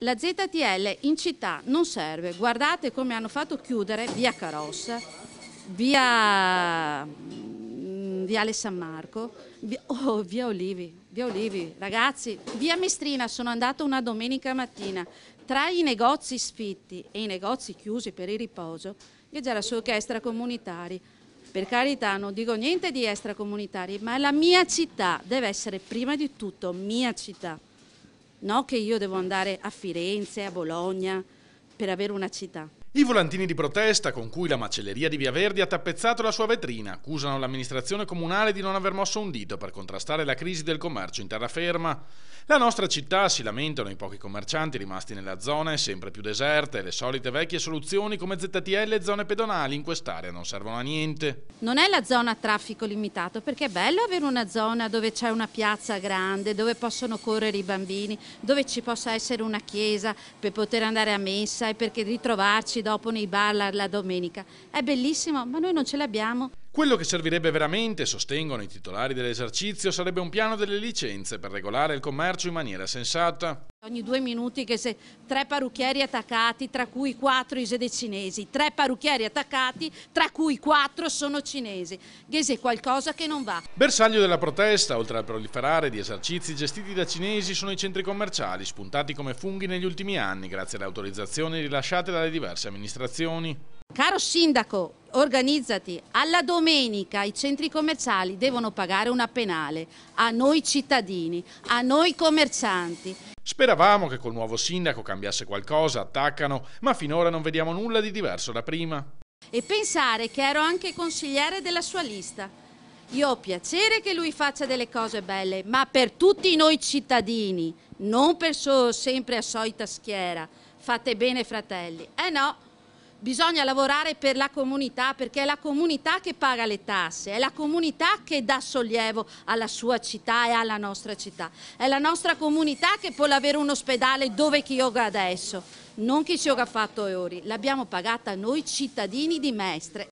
La ZTL in città non serve, guardate come hanno fatto chiudere via Carossa, via mm, Viale San Marco, via, oh, via, Olivi, via Olivi, ragazzi, via Mestrina sono andata una domenica mattina, tra i negozi sfitti e i negozi chiusi per il riposo, io c'era solo che extracomunitari, per carità non dico niente di extracomunitari, ma la mia città deve essere prima di tutto mia città no che io devo andare a Firenze, a Bologna per avere una città. I volantini di protesta con cui la macelleria di Via Verdi ha tappezzato la sua vetrina accusano l'amministrazione comunale di non aver mosso un dito per contrastare la crisi del commercio in terraferma. La nostra città, si lamentano i pochi commercianti rimasti nella zona, è sempre più deserta e le solite vecchie soluzioni come ZTL e zone pedonali in quest'area non servono a niente. Non è la zona a traffico limitato perché è bello avere una zona dove c'è una piazza grande, dove possono correre i bambini, dove ci possa essere una chiesa per poter andare a messa e perché ritrovarci dopo nei bar la, la domenica. È bellissimo, ma noi non ce l'abbiamo. Quello che servirebbe veramente, sostengono i titolari dell'esercizio, sarebbe un piano delle licenze per regolare il commercio in maniera sensata. Ogni due minuti che se tre parrucchieri attaccati, tra cui quattro cinesi, tre parrucchieri attaccati, tra cui quattro sono cinesi. Ghese è qualcosa che non va. Bersaglio della protesta, oltre al proliferare di esercizi gestiti da cinesi, sono i centri commerciali, spuntati come funghi negli ultimi anni, grazie alle autorizzazioni rilasciate dalle diverse amministrazioni. Caro sindaco, organizzati, alla domenica i centri commerciali devono pagare una penale a noi cittadini, a noi commercianti. Speravamo che col nuovo sindaco cambiasse qualcosa, attaccano, ma finora non vediamo nulla di diverso da prima. E pensare che ero anche consigliere della sua lista. Io ho piacere che lui faccia delle cose belle, ma per tutti noi cittadini, non per so sempre a solita schiera. Fate bene fratelli. Eh no, bisogna lavorare per la comunità perché è la comunità che paga le tasse, è la comunità che dà sollievo alla sua città e alla nostra città, è la nostra comunità che può avere un ospedale dove chi yoga adesso, non chi ci yoga fatto ori, l'abbiamo pagata noi cittadini di Mestre.